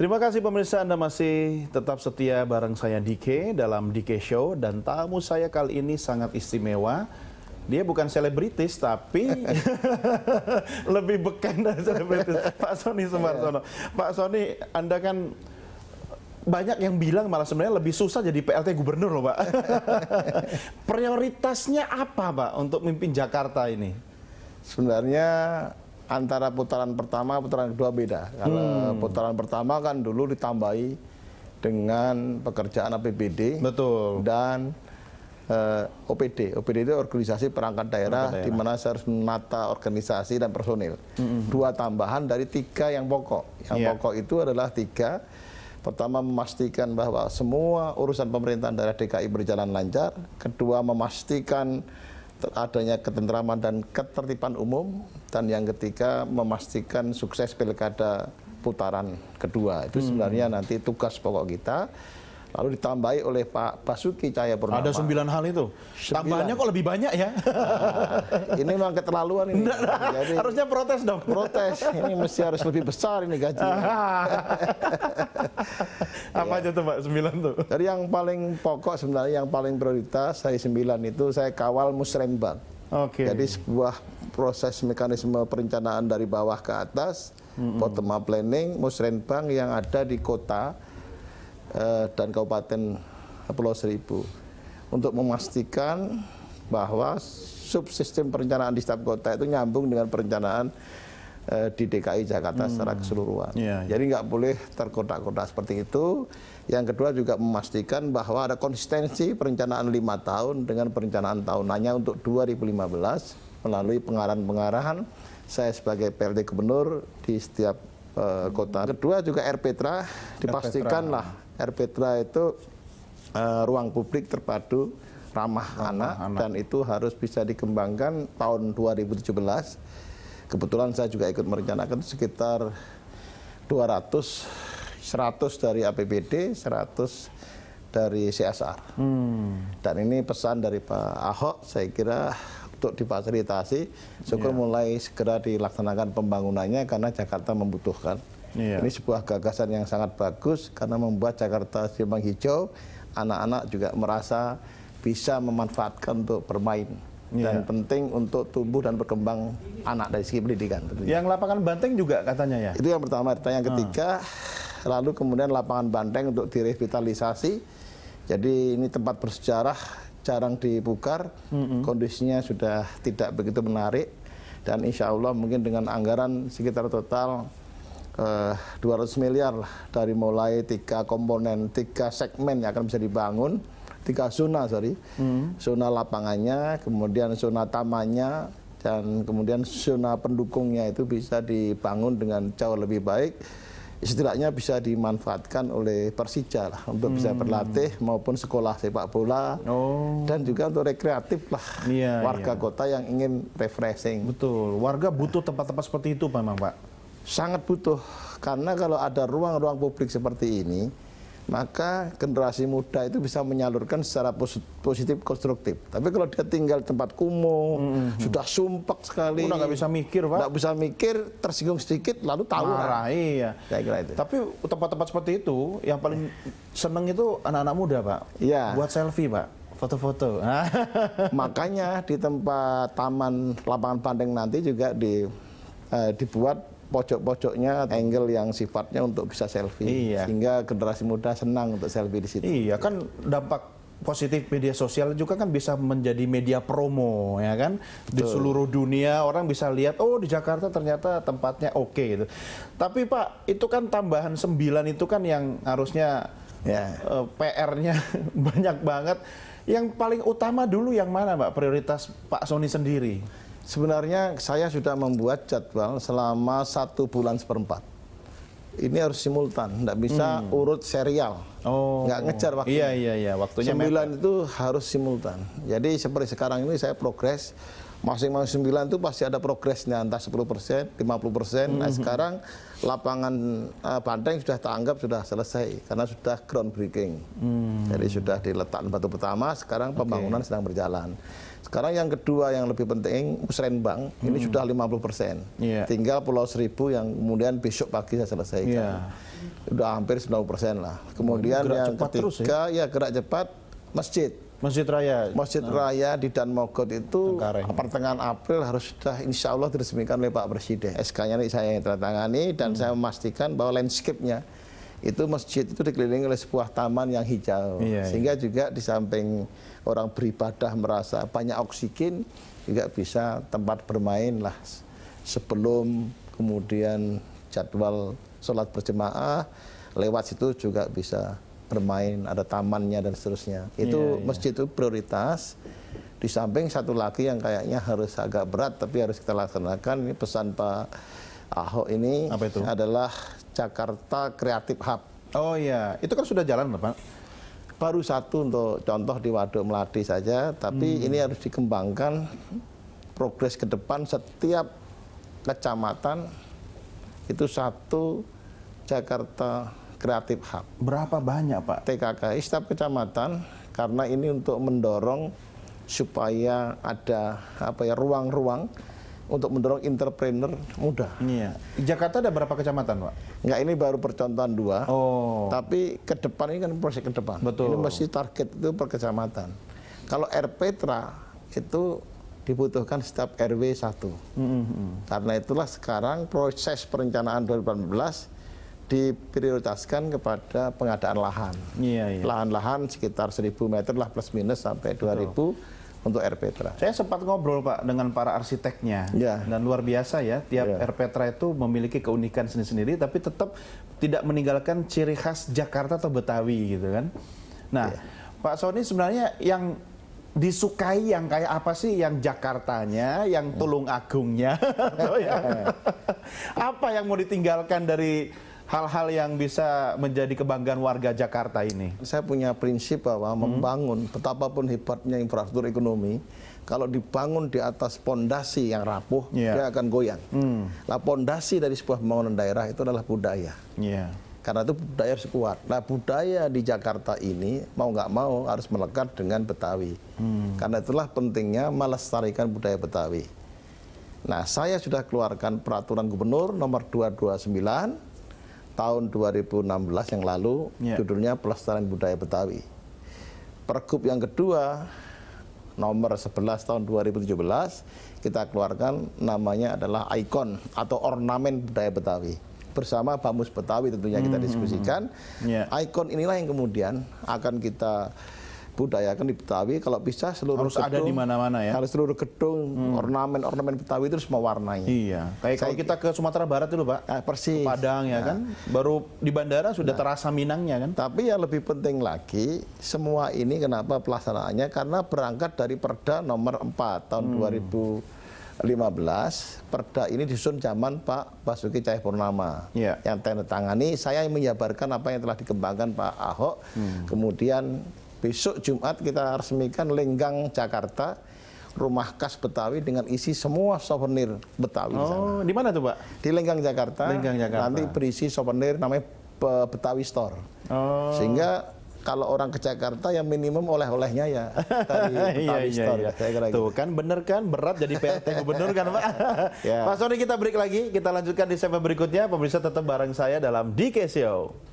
Terima kasih pemirsa Anda masih tetap setia bareng saya DK dalam DK Show dan tamu saya kali ini sangat istimewa. Dia bukan selebritis tapi lebih beken dari selebritis. Pak Sony Sumarsono. Iya. Pak Sony, Anda kan banyak yang bilang malah sebenarnya lebih susah jadi PLT gubernur loh Pak. Prioritasnya apa Pak untuk mimpin Jakarta ini? Sebenarnya antara putaran pertama putaran kedua beda. Kalau hmm. putaran pertama kan dulu ditambahi dengan pekerjaan APBD Betul. dan uh, eh, OPD. OPD itu organisasi perangkat daerah, daerah. di mana harus menata organisasi dan personil. -hmm. Dua tambahan dari tiga yang pokok. Yang yeah. pokok itu adalah tiga. Pertama memastikan bahwa semua urusan pemerintahan daerah DKI berjalan lancar. Kedua memastikan adanya ketentraman dan ketertiban umum dan yang ketiga memastikan sukses pilkada putaran kedua itu hmm. sebenarnya nanti tugas pokok kita lalu ditambahi oleh Pak Basuki Cahaya Purnama. Ada sembilan hal itu. Sembilan. Tambahannya kok lebih banyak ya? Nah, ini memang keterlaluan ini. Nggak, Jadi, harusnya protes dong. Protes. Ini mesti harus lebih besar ini gaji. Ah. Apa ya. aja tuh Pak sembilan tuh? jadi yang paling pokok sebenarnya yang paling prioritas saya sembilan itu saya kawal musrembang. Oke. Okay. Jadi sebuah proses mekanisme perencanaan dari bawah ke atas, mm -hmm. bottom up planning, musrembang yang ada di kota Eh, dan Kabupaten Pulau Seribu untuk memastikan bahwa subsistem perencanaan di setiap kota itu nyambung dengan perencanaan eh, di DKI Jakarta hmm. secara keseluruhan. Yeah, yeah. Jadi nggak boleh terkotak-kotak seperti itu. Yang kedua juga memastikan bahwa ada konsistensi perencanaan lima tahun dengan perencanaan tahunannya untuk 2015 melalui pengarahan-pengarahan saya sebagai PLT Gubernur di setiap uh, kota. Kedua juga RPTRA dipastikanlah RPTRA itu uh, ruang publik terpadu ramah, ramah anak, anak dan itu harus bisa dikembangkan tahun 2017. Kebetulan saya juga ikut merencanakan sekitar 200 100 dari APBD, 100 dari CSR. Hmm. Dan ini pesan dari Pak Ahok saya kira untuk difasilitasi, syukur yeah. mulai segera dilaksanakan pembangunannya karena Jakarta membutuhkan. Iya. Ini sebuah gagasan yang sangat bagus karena membuat Jakarta Simpang Hijau, anak-anak juga merasa bisa memanfaatkan untuk bermain iya. dan penting untuk tumbuh dan berkembang anak dari segi pendidikan. Tentunya. Yang lapangan banteng juga katanya ya? Itu yang pertama. Yang ah. ketiga, uh. lalu kemudian lapangan banteng untuk direvitalisasi. Jadi ini tempat bersejarah, jarang mm hmm. kondisinya sudah tidak begitu menarik. Dan insya Allah mungkin dengan anggaran sekitar total 200 eh, miliar dari mulai tiga komponen, tiga segmen yang akan bisa dibangun, tiga zona sorry, hmm. zona lapangannya, kemudian zona tamannya, dan kemudian zona pendukungnya itu bisa dibangun dengan jauh lebih baik setidaknya bisa dimanfaatkan oleh Persija lah untuk hmm. bisa berlatih maupun sekolah sepak bola oh. dan juga untuk rekreatif lah iya, warga iya. kota yang ingin refreshing. Betul, warga butuh tempat-tempat seperti itu memang Pak sangat butuh karena kalau ada ruang-ruang publik seperti ini maka generasi muda itu bisa menyalurkan secara positif konstruktif. Tapi kalau dia tinggal tempat kumuh, mm -hmm. sudah sumpek sekali, udah nggak bisa mikir, pak, nggak bisa mikir, tersinggung sedikit lalu tahu. Marah, kan? iya. Saya kira itu. Tapi tempat-tempat seperti itu yang paling seneng itu anak-anak muda, pak. Iya. Buat selfie, pak foto-foto. Makanya di tempat taman lapangan pandeng nanti juga di, eh, dibuat pojok-pojoknya angle yang sifatnya untuk bisa selfie iya. sehingga generasi muda senang untuk selfie di situ. Iya kan dampak positif media sosial juga kan bisa menjadi media promo ya kan Betul. di seluruh dunia orang bisa lihat oh di Jakarta ternyata tempatnya oke okay, gitu. Tapi Pak itu kan tambahan sembilan itu kan yang harusnya ya. uh, eh, PR-nya banyak banget. Yang paling utama dulu yang mana Pak prioritas Pak Sony sendiri? Sebenarnya saya sudah membuat jadwal selama satu bulan seperempat. Ini harus simultan, tidak bisa hmm. urut serial, oh, nggak ngejar waktu. Iya iya iya, waktunya. Sembilan itu harus simultan. Jadi seperti sekarang ini saya progres masing-masing sembilan itu pasti ada progresnya entah 10 persen, 50 persen. Nah mhm. sekarang lapangan uh, Banteng sudah tanggap sudah selesai karena sudah groundbreaking. Hmm. Jadi sudah diletakkan batu pertama. Sekarang pembangunan okay. sedang berjalan. Sekarang yang kedua yang lebih penting Musrenbang hmm. ini sudah 50 persen. Yeah. Tinggal Pulau Seribu yang kemudian besok pagi saya selesaikan. Yeah. Sudah hampir 90 persen lah. Kemudian oh, yang ketiga terus, ya? ya gerak cepat masjid. Masjid Raya. Masjid nah. Raya di Dan Mogot itu Tengkareng. pertengahan April harus sudah insya Allah diresmikan oleh Pak Presiden. SK-nya ini saya yang tangani dan hmm. saya memastikan bahwa landscape-nya itu masjid itu dikelilingi oleh sebuah taman yang hijau. Iya, iya. Sehingga iya. juga di samping orang beribadah merasa banyak oksigen, juga bisa tempat bermain lah sebelum kemudian jadwal sholat berjemaah lewat situ juga bisa bermain, ada tamannya dan seterusnya. Iya, itu yeah, masjid itu prioritas. Di samping satu lagi yang kayaknya harus agak berat tapi harus kita laksanakan ini pesan Pak Ahok ini Apa itu? adalah Jakarta Creative Hub. Oh iya, itu kan sudah jalan Pak. Baru satu untuk contoh di Waduk Melati saja, tapi hmm. ini harus dikembangkan progres ke depan setiap kecamatan itu satu Jakarta Kreatif Hub. Berapa banyak Pak? Tkk setiap kecamatan karena ini untuk mendorong supaya ada apa ya ruang-ruang untuk mendorong entrepreneur muda. Iya. Jakarta ada berapa kecamatan, Pak? Enggak, ini baru percontohan dua. Oh. Tapi ke depan ini kan proyek ke depan. Betul. Ini masih target itu per kecamatan. Kalau RPTRA itu dibutuhkan setiap RW satu. Mm -hmm. Karena itulah sekarang proses perencanaan 2018 diprioritaskan kepada pengadaan lahan. Iya, iya. Lahan-lahan sekitar 1000 meter lah plus minus sampai 2000 Betul. untuk RPTRA. Saya sempat ngobrol Pak dengan para arsiteknya ya. dan luar biasa ya, tiap ya. RPTRA itu memiliki keunikan sendiri-sendiri tapi tetap tidak meninggalkan ciri khas Jakarta atau Betawi gitu kan. Nah, ya. Pak Sony sebenarnya yang disukai yang kayak apa sih yang Jakartanya, yang iya. Tulung Agungnya, iya. apa yang mau ditinggalkan dari hal-hal yang bisa menjadi kebanggaan warga Jakarta ini? Saya punya prinsip bahwa hmm. membangun betapapun hebatnya infrastruktur ekonomi, kalau dibangun di atas pondasi yang rapuh, yeah. dia akan goyang. Hmm. Nah, pondasi dari sebuah pembangunan daerah itu adalah budaya. Yeah. Karena itu budaya harus kuat. Nah, budaya di Jakarta ini mau nggak mau harus melekat dengan Betawi. Hmm. Karena itulah pentingnya melestarikan budaya Betawi. Nah, saya sudah keluarkan peraturan gubernur nomor 229 tahun 2016 yang lalu yeah. judulnya pelestarian budaya Betawi. Pergub yang kedua nomor 11 tahun 2017 kita keluarkan namanya adalah ikon atau ornamen budaya Betawi bersama Bamus Betawi tentunya kita hmm, hmm, hmm. diskusikan. Mm -hmm. yeah. Ikon inilah yang kemudian akan kita budaya kan di Betawi. Kalau bisa seluruh harus gedung, ada di mana-mana ya. Harus seluruh gedung hmm. ornamen ornamen Betawi itu semua warnanya. Iya. Kayak Saya, kalau kita ke Sumatera Barat dulu pak, eh, persis. Ke Padang ya nah. kan, baru di bandara sudah nah. terasa Minangnya kan. Tapi yang lebih penting lagi semua ini kenapa pelaksanaannya karena berangkat dari Perda nomor 4 tahun hmm. 2000 15 perda ini disusun zaman Pak Basuki Cahayapurnama yeah. yang tanda tangani saya menyebarkan apa yang telah dikembangkan Pak Ahok hmm. kemudian Besok Jumat kita resmikan Lenggang Jakarta rumah khas Betawi dengan isi semua souvenir Betawi. Oh, di mana tuh, Pak? Di Lenggang Jakarta. Lenggang Jakarta. Nanti berisi souvenir namanya Betawi Store. Oh. Sehingga kalau orang ke Jakarta yang minimum oleh-olehnya ya dari iya, Betawi iya, Store. Iya, iya. Saya kira Tuh gitu. kan bener kan berat jadi PRT gubernur kan Pak. yeah. Pak Sony kita break lagi, kita lanjutkan di segmen berikutnya. Pemirsa tetap bareng saya dalam DK Show.